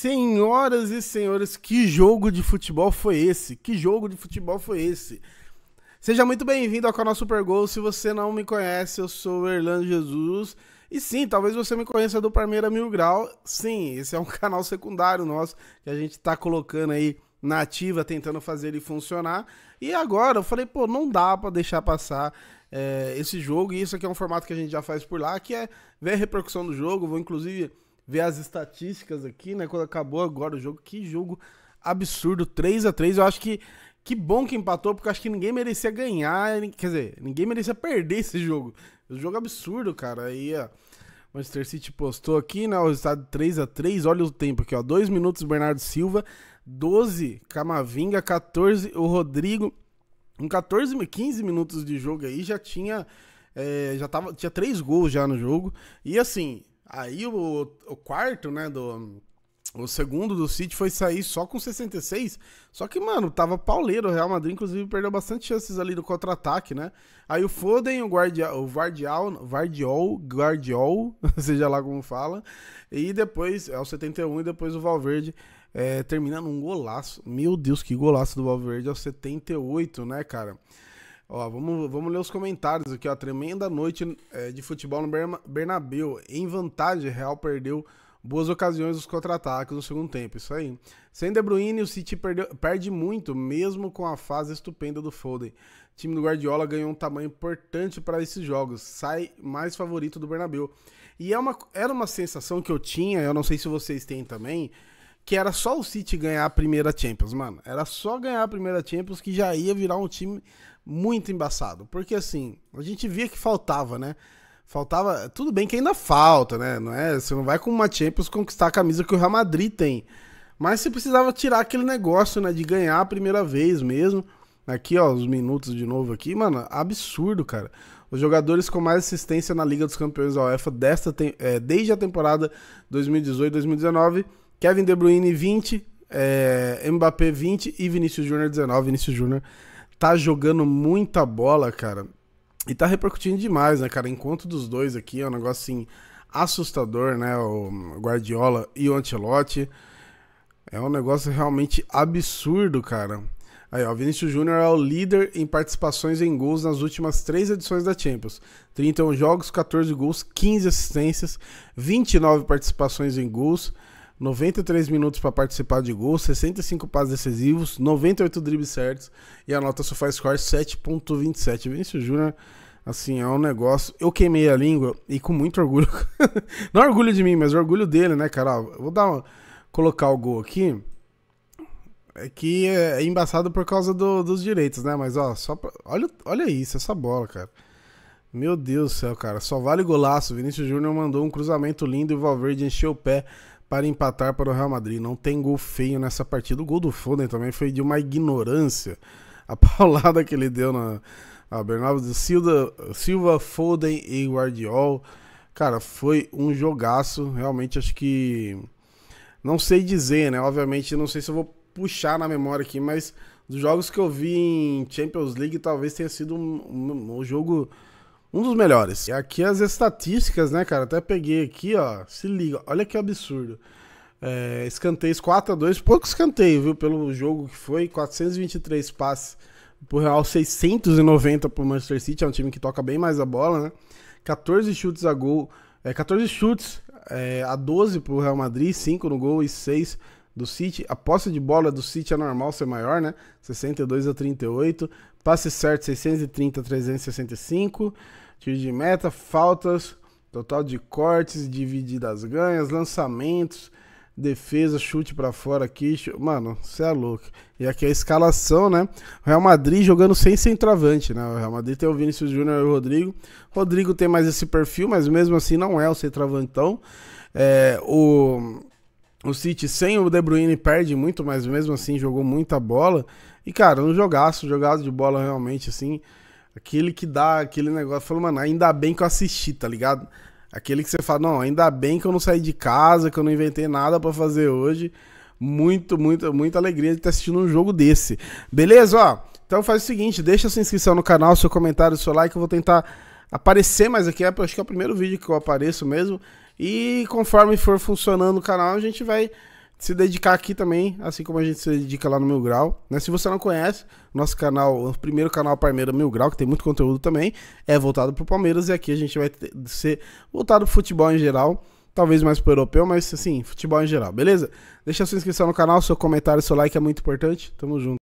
Senhoras e senhores, que jogo de futebol foi esse? Que jogo de futebol foi esse? Seja muito bem-vindo ao canal Super Gol. Se você não me conhece, eu sou o Erlan Jesus. E sim, talvez você me conheça do Parmeira Mil Grau. Sim, esse é um canal secundário nosso que a gente está colocando aí na ativa, tentando fazer ele funcionar. E agora eu falei, pô, não dá para deixar passar é, esse jogo. E isso aqui é um formato que a gente já faz por lá, que é ver a repercussão do jogo. Vou inclusive ver as estatísticas aqui, né? Quando acabou agora o jogo, que jogo absurdo, 3 a 3 Eu acho que que bom que empatou, porque eu acho que ninguém merecia ganhar, quer dizer, ninguém merecia perder esse jogo. O jogo é absurdo, cara. Aí, ó, Manchester City postou aqui, né, o resultado 3 a 3 Olha o tempo aqui, ó, 2 minutos Bernardo Silva, 12 Camavinga, 14 o Rodrigo. Em 14, 15 minutos de jogo aí já tinha é, já tava, tinha três gols já no jogo. E assim, Aí o, o quarto, né, do, o segundo do City foi sair só com 66. Só que, mano, tava pauleiro. O Real Madrid, inclusive, perdeu bastante chances ali no contra-ataque, né? Aí o Foden, o, Guardia, o Vardial, Vardiol, Guardiol, seja lá como fala. E depois, é o 71, e depois o Valverde é, terminando um golaço. Meu Deus, que golaço do Valverde. É o 78, né, cara? Ó, vamos, vamos ler os comentários aqui, ó. Tremenda noite é, de futebol no Bernabéu. Em vantagem, Real perdeu boas ocasiões dos contra-ataques no segundo tempo, isso aí. Sem De Bruyne, o City perdeu, perde muito, mesmo com a fase estupenda do Foden. O time do Guardiola ganhou um tamanho importante para esses jogos, sai mais favorito do Bernabéu. E é uma, era uma sensação que eu tinha, eu não sei se vocês têm também, que era só o City ganhar a primeira Champions, mano. Era só ganhar a primeira Champions que já ia virar um time muito embaçado. Porque assim, a gente via que faltava, né? Faltava. Tudo bem que ainda falta, né? Não é, você não vai com uma Champions conquistar a camisa que o Real Madrid tem. Mas você precisava tirar aquele negócio, né? De ganhar a primeira vez mesmo. Aqui, ó, os minutos de novo aqui, mano. Absurdo, cara. Os jogadores com mais assistência na Liga dos Campeões da UEFA desta, é, desde a temporada 2018-2019 Kevin De Bruyne 20, é, Mbappé 20 e Vinícius Júnior 19. Vinícius Júnior tá jogando muita bola, cara. E tá repercutindo demais, né, cara? Encontro dos dois aqui é um negócio assim assustador, né? O Guardiola e o Ancelotti. É um negócio realmente absurdo, cara. Aí, ó, Vinícius Júnior é o líder em participações em gols nas últimas três edições da Champions. 31 jogos, 14 gols, 15 assistências, 29 participações em gols. 93 minutos para participar de gol, 65 passes decisivos, 98 dribles certos e a nota score 7.27. Vinícius Júnior, assim, é um negócio. Eu queimei a língua e com muito orgulho. Não orgulho de mim, mas orgulho dele, né, cara? Ó, vou dar uma... colocar o gol aqui. É que é, é embaçado por causa do, dos direitos, né? Mas ó, só pra... olha, olha isso, essa bola, cara. Meu Deus do céu, cara. Só vale golaço. Vinícius Júnior mandou um cruzamento lindo e o Valverde encheu o pé para empatar para o Real Madrid. Não tem gol feio nessa partida. O gol do Foden também foi de uma ignorância. A paulada que ele deu na a Bernardo Silva, Silva, Foden e Guardiol. Cara, foi um jogaço. Realmente acho que não sei dizer, né? Obviamente não sei se eu vou puxar na memória aqui, mas dos jogos que eu vi em Champions League, talvez tenha sido um, um, um jogo um dos melhores. E aqui as estatísticas, né, cara? Até peguei aqui, ó. Se liga, olha que absurdo. É, escanteios 4 a 2 pouco escanteio, viu? Pelo jogo que foi, 423 passes pro Real, 690 pro Manchester City, é um time que toca bem mais a bola, né? 14 chutes a gol, é, 14 chutes é, a 12 pro Real Madrid, 5 no gol e 6 do City. A posse de bola do City é normal ser maior, né? 62 a 38. Passe certo 630 a 365. Tiro de meta, faltas, total de cortes, divididas ganhas, lançamentos, defesa, chute para fora aqui. Mano, você é louco. E aqui é a escalação, né? Real Madrid jogando sem centroavante, né? O Real Madrid tem o Vinícius Júnior e o Rodrigo. Rodrigo tem mais esse perfil, mas mesmo assim não é o centroavantão. É, o o City sem o De Bruyne perde muito, mas mesmo assim jogou muita bola. E, cara, um jogaço, jogado de bola realmente, assim. Aquele que dá aquele negócio. Falou, mano, ainda bem que eu assisti, tá ligado? Aquele que você fala, não, ainda bem que eu não saí de casa, que eu não inventei nada para fazer hoje. Muito, muito, muita alegria de estar assistindo um jogo desse. Beleza? Ó, então faz o seguinte, deixa sua inscrição no canal, seu comentário, seu like, eu vou tentar aparecer mais aqui. É, acho que é o primeiro vídeo que eu apareço mesmo. E conforme for funcionando o canal, a gente vai se dedicar aqui também, assim como a gente se dedica lá no Mil Grau. Né? Se você não conhece, nosso canal, o primeiro canal Palmeiras Mil Grau, que tem muito conteúdo também, é voltado para o Palmeiras e aqui a gente vai ter, ser voltado para futebol em geral, talvez mais para europeu, mas assim, futebol em geral, beleza? Deixa sua inscrição no canal, seu comentário, seu like é muito importante. Tamo junto.